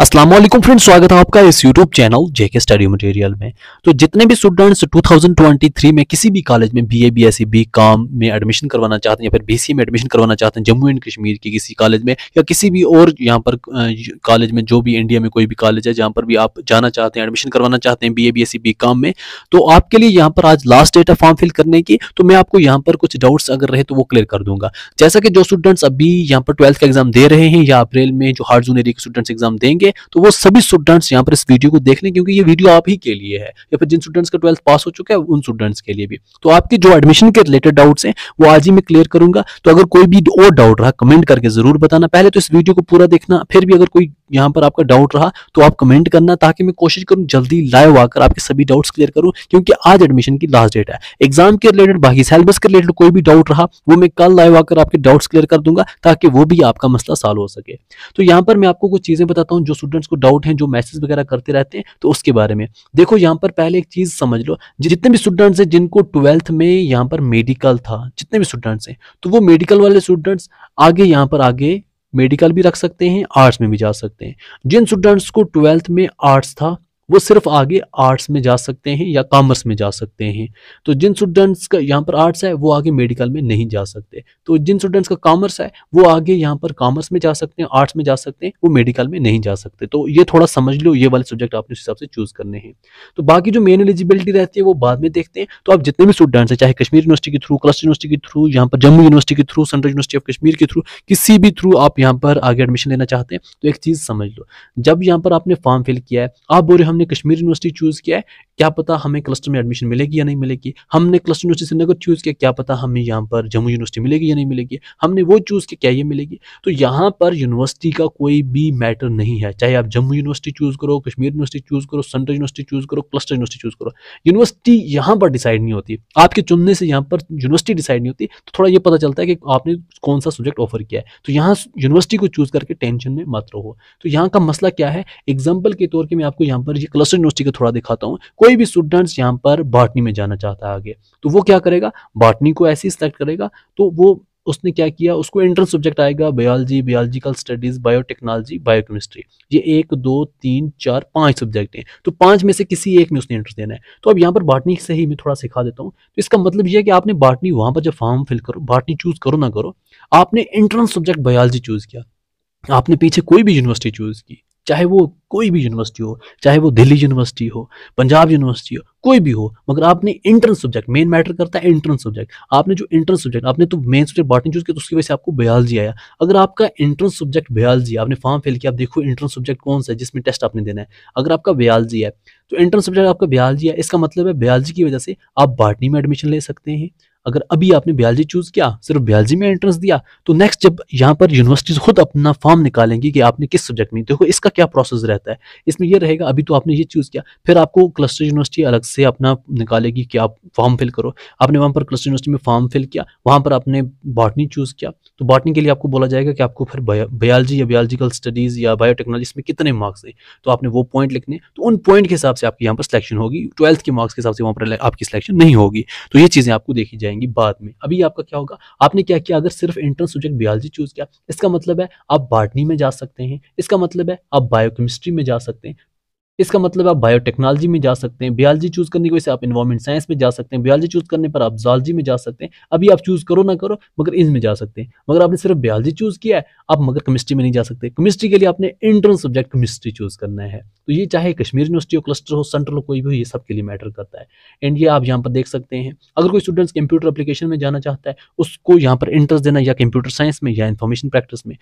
Aslam friends स्वागत है आपका इस YouTube channel JK study material में तो जितने भी स्टूडेंट्स 2023 में किसी भी कॉलेज में B A B S C B com में एडमिशन करवाना चाहते हैं या फिर बी सी में एडमिशन करवाना चाहते हैं जम्मू एंड कश्मीर के किसी कॉलेज में या किसी भी और यहाँ पर कॉलेज में जो भी इंडिया में कोई भी कॉलेज है जहाँ पर भी आप जाना चाहते हैं एडमिशन करवाना चाहते हैं B A B S C B com में तो आपके लिए यहाँ पर आज लास्ट डेट है फॉर्म फिल करने की तो मैं आपको यहाँ पर कुछ डाउट्स अगर रहे तो वो क्लियर कर दूंगा जैसा कि जो स्टूडेंट्स अभी यहाँ पर ट्वेल्थ का एग्जाम दे रहे हैं या अप्रैल में जो हार्ड जोन एरिया के स्टूडेंट्स एग्जाम देंगे है तो वो सभी स्टूडेंट्स यहाँ पर इस वीडियो को देख लें क्योंकि ये वीडियो आप ही के लिए है या फिर जिन स्टूडेंट्स का ट्वेल्थ पास हो चुका है उन स्टूडेंट्स के लिए भी तो आपके जो एडमिशन के रिलेटेड डाउट्स हैं वो आज ही मैं क्लियर करूंगा तो अगर कोई भी और डाउट रहा कमेंट करके जरूर बताना पहले तो इस वीडियो को पूरा देखना फिर भी अगर कोई यहाँ पर आपका डाउट रहा तो आप कमेंट करना ताकि मैं कोशिश करूँ जल्दी लाइव आकर आपके सभी डाउट्स क्लियर करूँ क्योंकि आज एडमिशन की लास्ट डेट है एग्जाम के रिलेटेड बाकी सिलेबस के रिलेटेड कोई भी डाउट रहा वो मैं कल लाइव आकर आपके डाउट्स क्लियर कर दूंगा ताकि वो भी आपका मसला सॉल्व हो सके तो यहाँ पर मैं आपको कुछ चीजें बताता हूँ जो स्टूडेंट्स को डाउट है जो मैसेज वगैरह करते रहते हैं तो उसके बारे में देखो यहाँ पर पहले एक चीज़ समझ लो जितने भी स्टूडेंट्स हैं जिनको ट्वेल्थ में यहाँ पर मेडिकल था जितने भी स्टूडेंट्स हैं तो वो मेडिकल वाले स्टूडेंट्स आगे यहाँ पर आगे मेडिकल भी रख सकते हैं आर्ट्स में भी जा सकते हैं जिन स्टूडेंट्स को ट्वेल्थ में आर्ट्स था वो सिर्फ आगे आर्ट्स में जा सकते हैं या कॉमर्स में जा सकते हैं तो जिन स्टूडेंट्स का यहाँ पर आर्ट्स है वो आगे मेडिकल में नहीं जा सकते तो जिन स्टूडेंट्स का कॉमर्स है वो आगे यहाँ पर कॉमर्स में जा सकते हैं आर्ट्स में जा सकते हैं वो मेडिकल में नहीं जा सकते तो ये थोड़ा समझ लो ये वाले सब्जेक्ट आपने उस हिसाब से चूज़ करने हैं तो बाकी जो मेन एलिजिबिलिटी रहती है वो बाद में देखते हैं तो आप जितने भी स्टूडेंट्स हैं चाहे कश्मीर यूनिवर्सिटी के थ्रू क्लस्टर यूनिवर्सिटी के थ्रू यहाँ पर जम्मू यूनिवर्सिटी के through central university of Kashmir के थ्रू किसी भी थ्रू आप यहाँ पर आगे एडमिशन लेना चाहते हैं तो एक चीज़ समझ लो जब यहाँ पर आपने फॉर्म फिल किया है आप बोरे हम हमने कश्मीर यूनिवर्सिटी चूज़ किया है क्या पता हमें क्लस्टर में एडमिशन मिलेगी या नहीं मिलेगी हमने क्लस्टर यूनिवर्सिटी श्रीनगर चूज़ किया क्या पता हमें यहाँ पर जम्मू यूनिवर्सिटी मिलेगी या नहीं मिलेगी हमने वो चूज़ किया क्या ये मिलेगी तो यहाँ पर यूनिवर्सिटी का कोई भी मैटर नहीं है चाहे आप जम्मू यूनिवर्सिटी चूज़ करो कश्मीर यूनिवर्सिटी चूज़ करो सेंट्रल यूनिवर्सिटी चूज़ करो क्लस्टर यूनिवर्सिटी चूज़ करो यूनिवर्सिटी यहाँ पर डिसाइड नहीं होती आपके चुनने से यहाँ पर यूनिवर्सिटी डिसाइड नहीं होती तो थोड़ा ये पता चलता है कि आपने कौन सा सब्जेक्ट ऑफर किया है तो यहाँ यूनिवर्सिटी को चूज़ करके टेंशन में मत रहो तो यहाँ का मसला क्या है एग्जाम्पल के तौर के मैं आपको यहाँ पर ये क्लस्टर यूनिवर्सिटी को थोड़ा दिखाता हूँ कोई भी स्टूडेंट्स यहाँ पर बाटनी में जाना चाहता है आगे तो वो क्या करेगा बाटनी को ऐसे ही सिलेक्ट करेगा तो वो उसने क्या किया उसको इंट्रेंस सब्जेक्ट आएगा biology biological studies biotechnology biochemistry ये एक दो तीन चार पांच सब्जेक्ट हैं तो पांच में से किसी एक में उसने इंटरेस्ट देना है तो अब यहाँ पर बाटनी से ही मैं थोड़ा सिखा देता हूँ तो इसका मतलब यह है कि आपने बाटनी वहाँ पर जब फॉर्म फिल करो बाटनी चूज करो ना करो आपने इंट्रेंस सब्जेक्ट बायोलॉजी चूज किया आपने पीछे कोई भी यूनिवर्सिटी चूज की चाहे वो कोई भी यूनिवर्सिटी हो चाहे वो दिल्ली यूनिवर्सिटी हो पंजाब यूनिवर्सिटी हो कोई भी हो मगर आपने इंटर्न सब्जेक्ट मेन मैटर करता है इंट्रेंस सब्जेक्ट आपने जो इंटर्न सब्जेक्ट आपने तो मेन सब्जेक्ट बॉटनी चूज किया तो उसकी वजह से आपको बयालजी आया अगर आपका इंट्रेंस सब्जेक्ट बयालजी आपने फॉर्म फिल किया आप देखो इंटर्न सब्जेक्ट कौन सा है जिसमें टेस्ट आपने देना है अगर आपका बयालजी है तो इंट्रेंस सब्जेक्ट आपका बयालजी है इसका मतलब है बयालजी की वजह से आप बाटनी में एडमिशन ले सकते हैं अगर अभी आपने बयालजी चूज़ किया सिर्फ बयालजी में एंट्रेंस दिया तो नेक्स्ट जब यहाँ पर यूनिवर्सिटीज़ खुद अपना फॉर्म निकालेंगी कि आपने किस सब्जेक्ट में देखो इसका क्या प्रोसेस रहता है इसमें यह रहेगा अभी तो आपने ये चूज़ किया फिर आपको क्लस्टर यूनिवर्सिटी अलग से अपना निकालेगी कि आप फॉर्म फिल करो आपने वहाँ पर क्लस्टर यूनिवर्सिटी में फॉर्म फिल किया वहाँ पर आपने बॉटनी चूज़ किया तो बॉटनी के लिए आपको बोला जाएगा कि आपको फिर बयालजी या बयालजिकल स्टडीज़ या बायोटेक्नोलॉजी इसमें कितने मार्क्स है तो आपने वो पॉइंट लिखने तो उन पॉइंट के हिसाब से आपकी यहाँ पर सिलेक्शन होगी ट्वेल्थ के मार्क्स के हिसाब से वहाँ पर आपकी सिलेक्शन नहीं होगी तो ये चीज़ें आपको देखी जाएंगी जाएंगी बाद में अभी आपका क्या होगा आपने क्या किया अगर सिर्फ एंट्रेंस सब्जेक्ट बियालजी चूज किया इसका मतलब है आप बाटनी में जा सकते हैं इसका मतलब है आप बायोकेमिस्ट्री में जा सकते हैं इसका मतलब आप बायोटेक्नोलॉजी में जा सकते हैं बियालजी चूज़ करने की वजह से आप इन्वायरमेंट साइंस में जा सकते हैं बियालजी चूज़ करने पर आप जॉलजी में जा सकते हैं अभी आप चूज़ करो ना करो मगर इनमें जा सकते हैं मगर आपने सिर्फ बियालजी चूज़ किया है आप मगर केमिस्ट्री में नहीं जा सकते केमिस्ट्री के लिए आपने इंटरनल सब्जेक्ट केमिस्ट्री चूज़ करना है तो ये चाहे कश्मीर यूनिवर्सिटी हो क्लस्टर हो सेंट्रल हो कोई भी हो ये सब के लिए मैटर करता है एंड ये आप यहाँ पर देख सकते हैं अगर कोई स्टूडेंट्स कंप्यूटर एप्लीकेशन में जाना चाहता है उसको यहाँ पर इंटरेस्ट देना या कंप्यूटर साइंस में या इन्फॉर्मेशन प्रैक्टिस में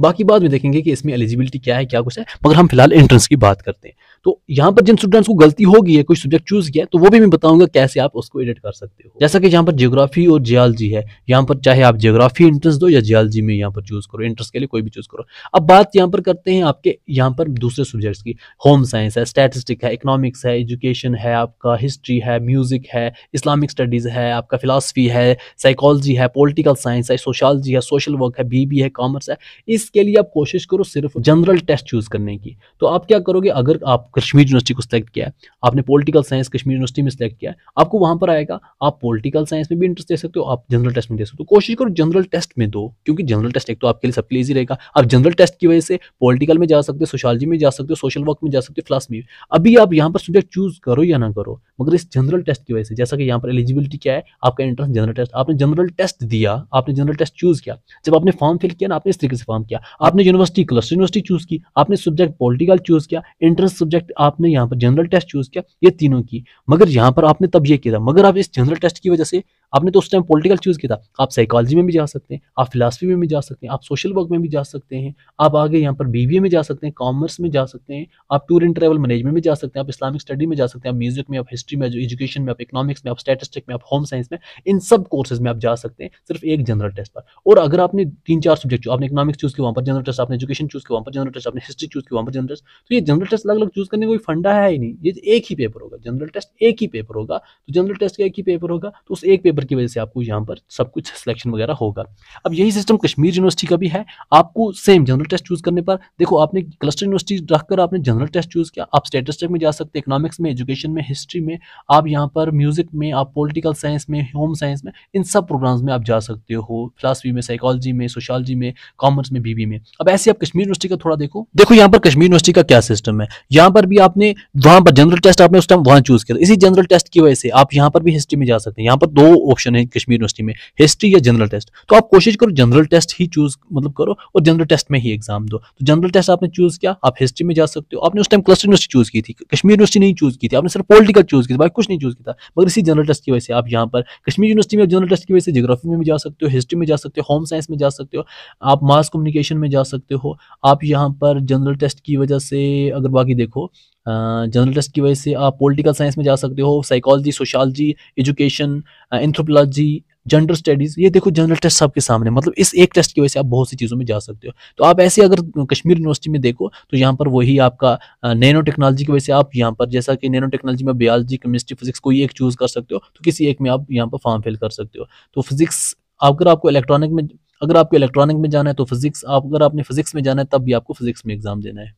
बाकी बाद में देखेंगे कि इसमें एलिजिबिलिटी क्या है क्या कुछ है मगर हम फिलहाल एंट्रेंस की बात करते हैं तो यहाँ पर जिन स्टूडेंट्स को गलती हो गई है कोई सब्जेक्ट चूज किया तो वो भी मैं बताऊंगा कैसे आप उसको एडिट कर सकते हो जैसा कि यहाँ पर जियोग्राफी और जियालजी है यहाँ पर चाहे आप जियोग्राफी इंट्रेंस दो या जियालजी में यहाँ पर चूज करो इंट्रेंस के लिए कोई भी चूज करो अब बात यहाँ पर करते हैं आपके यहाँ पर दूसरे सब्जेक्ट्स की होम साइंस है स्टैटिस्टिक है इकोनॉमिक्स है एजुकेशन है आपका हिस्ट्री है म्यूजिक है इस्लामिक स्टडीज है आपका फिलासफी है साइकोलॉजी है पोलिटिकल साइंस है सोशलॉजी है सोशल वर्क है बी है कॉमर्स है इस इसके लिए आप कोशिश करो सिर्फ जनरल टेस्ट चूज करने की तो आप क्या करोगे अगर आप कश्मीर यूनिवर्सिटी को सिलेक्ट किया है आपने पॉलिटिकल साइंस कश्मीर यूनिवर्सिटी में सिलेक्ट किया है आपको वहां पर आएगा आप पॉलिटिकल साइंस में भी इंटरेस्ट दे सकते हो आप जनरल टेस्ट में दे सकते हो तो कोशिश करो जनरल टेस्ट में दो क्योंकि जनरल टेस्ट एक तो आपके लिए सबके लिए ईजी रहेगा आप जनरल टेस्ट की वजह से पोलिटिकल में जा सकते हो सोशलॉजी में जा सकते हो सोशल वर्क में जा सकते हो फिलासफी अभी आप यहाँ पर सब्जेक्ट चूज करो या ना करो मगर इस जनरल टेस्ट की वजह से जैसा कि यहाँ पर एलिजिबिलिटी क्या है आपका एंट्रेंस जनरल टेस्ट आपने जनरल टेस्ट दिया आपने जनरल टेस्ट चूज किया जब आपने फॉर्म फिल किया ना आपने इस तरीके से फॉर्म किया आपने यूनिवर्सिटी क्लस्टर यूनिवर्सिटी चूज की आपने सब्जेक्ट पॉलिटिकल चूज किया एंट्रेंस सब्जेक्ट आपने यहाँ पर जनरल टेस्ट चूज किया ये तीनों की मगर यहाँ पर आपने तब ये किया मगर आप इस जनरल टेस्ट की वजह से आपने तो उस टाइम पॉलिटिकल चूज़ किया था आप साइकोलॉजी में भी जा सकते हैं आप फिलासफी में भी जा सकते हैं आप सोशल वर्क में भी जा सकते हैं आप आगे यहाँ पर बीबीए में जा सकते हैं कॉमर्स में जा सकते हैं आप टूर एंड ट्रेवल मैनेजमेंट में जा सकते हैं आप इस्लामिक स्टडी में जा सकते हैं आप म्यूजिक में आप हिस्ट्री में एजुकेशन में आप इकोनॉमिक्स में आप स्टेटिस्टिक में आप होम साइंस में इन सब कोर्सेज में आप जा सकते हैं सिर्फ एक जनरल टेस्ट पर और अगर आपने तीन चार सब्जेक्ट आपने इकोनॉमिक्स चूज़ किया वहाँ पर जनरल टेस्ट आपने एजुकेशन चूज़ किया वहाँ पर जनरल टेस्ट आपने हिस्ट्री चूज़ किया वहाँ पर जनरल टेस्ट तो ये जनरल टेस्ट अलग अलग चूज़ करने कोई फंडा है ही नहीं ये एक ही पेपर होगा जनरल टेस्ट एक ही पेपर होगा तो जनरल टेस्ट का एक ही पेपर होगा तो उस एक पेपर पेपर की वजह से आपको यहाँ पर सब कुछ सिलेक्शन वगैरह होगा अब यही सिस्टम कश्मीर यूनिवर्सिटी का भी है आपको सेम जनरल टेस्ट चूज़ करने पर देखो आपने क्लस्टर यूनिवर्सिटी रखकर आपने जनरल टेस्ट चूज़ किया आप स्टेटिस्टिक में जा सकते इकोनॉमिक्स में एजुकेशन में हिस्ट्री में आप यहाँ पर म्यूज़िक में आप पोलिटिकल साइंस में होम साइंस में इन सब प्रोग्राम्स में आप जा सकते हो फिलासफी में साइकोलॉजी में सोशलॉजी में कॉमर्स में बीबी में अब ऐसे आप कश्मीर यूनिवर्सिटी का थोड़ा देखो देखो यहाँ पर कश्मीर यूनिवर्सिटी का क्या सिस्टम है यहाँ पर भी आपने वहाँ पर जनरल टेस्ट आपने उस टाइम वहाँ चूज़ किया इसी जनरल टेस्ट की वजह से आप यहाँ पर भी हिस्ट्री में जा सकते हैं यहाँ पर दो ऑप्शन है कश्मीर यूनिवर्सिटी में हिस्ट्री या जनरल टेस्ट तो आप कोशिश करो जनरल टेस्ट ही चूज मतलब करो और जनरल टेस्ट में ही एग्जाम दो तो जनरल टेस्ट आपने चूज किया आप हिस्ट्री में जा सकते हो आपने उस टाइम क्लस्टर यूनिवर्सिटी चूज की थी कश्मीर यूनिवर्सिटी नहीं चूज की थी आपने सिर्फ पॉलिटिकल चूज की बाकी कुछ नहीं चूज किया था मगर इसी जनरल टेस्ट की वजह से आप यहाँ पर कश्मीर यूनिवर्सिटी में जनरल टेस्ट की वजह से जोग्राफी में भी जा सकते हो हिस्ट्री में जा सकते हो होम साइंस में जा सकते हो आप मास कम्युनिकेशन में जा सकते हो आप यहाँ पर जनरल टेस्ट की वजह से अगर बाकी देखो जर्नलिस्ट की वजह से आप पॉलिटिकल साइंस में जा सकते हो psychology sociology education anthropology general studies ये देखो जनरल टेस्ट सबके सामने मतलब इस एक टेस्ट की वजह से आप बहुत सी चीज़ों में जा सकते हो तो आप ऐसे अगर कश्मीर यूनिवर्सिटी में देखो तो यहाँ पर वही आपका नैनो टेक्नोलॉजी की वजह से आप यहाँ पर जैसा कि नैनो टेक्नोलॉजी में बायोलॉजी केमिस्ट्री फिजिक्स कोई एक चूज़ कर सकते हो तो किसी एक में आप यहाँ पर फॉर्म फिल कर सकते हो तो फिजिक्स अगर आपको इलेक्ट्रॉनिक में अगर आपको इलेक्ट्रॉनिक में जाना है तो फिजिक्स अगर आपने फिजिक्स में जाना है तब भी आपको फिजिक्स में एग्जाम देना है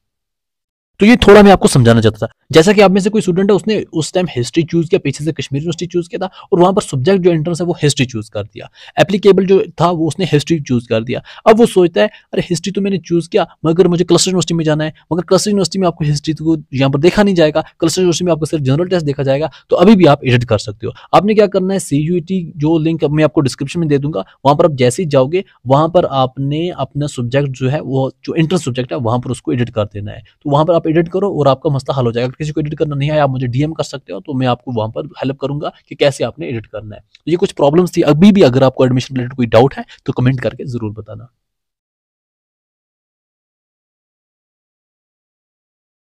तो ये थोड़ा मैं आपको समझाना चाहता था जैसा कि आप में से कोई स्टूडेंट है उसने उस टाइम हिस्ट्री चूज किया पीछे से कश्मीर यूनिवर्सिटी चूज किया था और वहां पर सब्जेक्ट जो एंट्रेंस है वो हिस्ट्री चूज कर दिया एप्लीकेबल जो था वो उसने हिस्ट्री चूज कर दिया अब वो सोचता है अरे हिस्ट्री तो मैंने चूज किया मगर मुझे क्लस्टर यूनिवर्सिटी में जाना है मगर क्लस्टर यूनिवर्सिटी में आपको हिस्ट्री को तो यहाँ पर देखा नहीं जाएगा क्लस्टर यूनिवर्सिटी में आपको सिर्फ जनरल टेस्ट देखा जाएगा तो अभी भी आप एडिट कर सकते हो आपने क्या करना है सी जो लिंक मैं आपको डिस्क्रिप्शन में दे दूंगा वहां पर आप जैसे ही जाओगे वहां पर आपने अपना सब्जेक्ट जो है वो जो इंट्रेंस सब्जेक्ट है वहां पर उसको एडिट कर देना है तो वहां पर आप एडिट करो और आपका मसला हल हो जाएगा अगर किसी को एडिट करना नहीं है आप मुझे डीएम कर सकते हो तो मैं आपको वहां पर हेल्प करूंगा कि कैसे आपने एडिट करना है तो ये कुछ प्रॉब्लम्स थी अभी भी अगर आपको एडमिशन रिलेटेड कोई डाउट है तो कमेंट करके जरूर बताना